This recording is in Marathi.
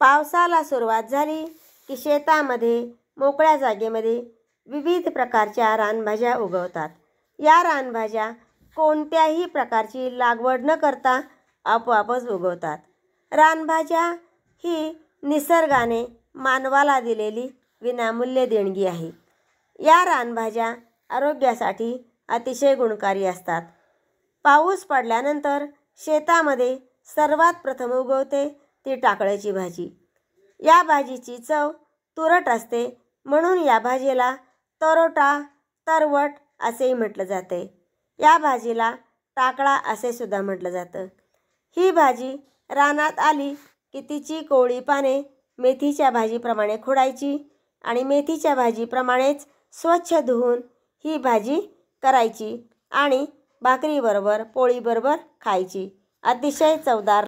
पावसाला सुरुवात झाली की शेतामध्ये मोकळ्या जागेमध्ये विविध प्रकारच्या रानभाज्या उगवतात या रानभाज्या कोणत्याही प्रकारची लागवड न करता आपोआपच उगवतात रानभाज्या ही निसर्गाने मानवाला दिलेली विनामूल्य देणगी आहे या रानभाज्या आरोग्यासाठी अतिशय गुणकारी असतात पाऊस पडल्यानंतर शेतामध्ये सर्वात प्रथम उगवते ती टाकळ्याची भाजी या भाजीची चव तुरट असते म्हणून या भाजीला तरोटा तरवट असेही म्हटलं जाते या भाजीला टाकळा असे सुद्धा म्हटलं जातं ही भाजी रानात आली की तिची कोळी पाने मेथीच्या भाजीप्रमाणे खोडायची आणि मेथीच्या भाजीप्रमाणेच स्वच्छ धुवून ही भाजी करायची आणि भाकरीबरोबर पोळीबरोबर खायची अतिशय चवदार